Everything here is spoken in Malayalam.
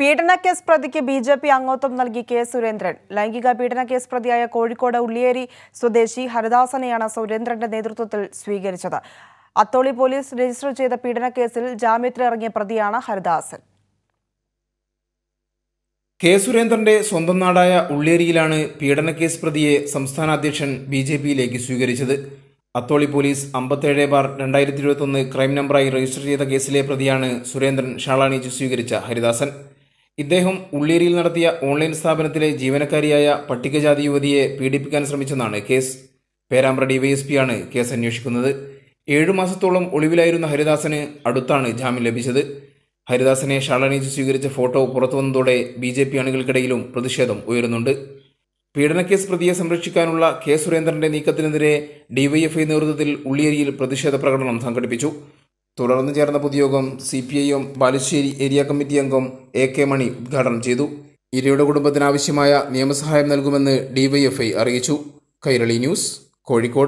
പീഡന കേസ് പ്രതിക്ക് ബി ജെ പി അംഗത്വം നൽകി കെ സുരേന്ദ്രൻ ലൈംഗിക പീഡന കേസ് പ്രതിയായ കോഴിക്കോട് ഉള്ളിയേരി സ്വദേശി ഹരിദാസനെയാണ് സുരേന്ദ്രന്റെ നേതൃത്വത്തിൽ സ്വീകരിച്ചത് അത്തോളി പോലീസ് രജിസ്റ്റർ ചെയ്ത പീഡന കേസിൽ ജാമ്യത്തിലിറങ്ങിയ പ്രതിയാണ് ഹരിദാസൻ കെ സുരേന്ദ്രന്റെ സ്വന്തം നാടായ ഉള്ളേരിയിലാണ് പീഡന കേസ് പ്രതിയെ സംസ്ഥാന അധ്യക്ഷൻ ബി ജെ പിയിലേക്ക് സ്വീകരിച്ചത് അത്തോളി പോലീസ് അമ്പത്തേഴ് ബാർ രണ്ടായിരത്തി ഇരുപത്തൊന്ന് ക്രൈം നമ്പറായി രജിസ്റ്റർ ചെയ്ത കേസിലെ പ്രതിയാണ് സുരേന്ദ്രൻ ഷാളാണിച്ച് സ്വീകരിച്ച ഹരിദാസൻ ഇദ്ദേഹം ഉള്ളേരിയിൽ നടത്തിയ ഓൺലൈൻ സ്ഥാപനത്തിലെ ജീവനക്കാരിയായ പട്ടികജാതി യുവതിയെ പീഡിപ്പിക്കാൻ ശ്രമിച്ചെന്നാണ് കേസ് പേരാമ്പ്ര ഡിവൈഎസ്പിയാണ് കേസ് അന്വേഷിക്കുന്നത് ഏഴു മാസത്തോളം ഒളിവിലായിരുന്ന ഹരിദാസന് അടുത്താണ് ജാമ്യം ലഭിച്ചത് ഹരിദാസനെ ഷാളണീച്ച് സ്വീകരിച്ച ഫോട്ടോ പുറത്തുവന്നതോടെ ബി ജെ പി അണികൾക്കിടയിലും പ്രതിഷേധം ഉയരുന്നുണ്ട് പീഡനക്കേസ് പ്രതിയെ സംരക്ഷിക്കാനുള്ള കെ സുരേന്ദ്രന്റെ നീക്കത്തിനെതിരെ ഡിവൈഎഫ്ഐ നേതൃത്വത്തിൽ ഉള്ളിയേരിയിൽ പ്രതിഷേധ പ്രകടനം സംഘടിപ്പിച്ചു തുടർന്ന് ചേർന്ന പൊതുയോഗം C P I M Balussery area committee അംഗം എ കെ മണി ഉദ്ഘാടനം ചെയ്തു ഇരയുടെ കുടുംബത്തിന് ആവശ്യമായ നിയമസഹായം നൽകുമെന്ന് ഡിവൈഎഫ്ഐ അറിയിച്ചു കൈരളി ന്യൂസ് കോഴിക്കോട്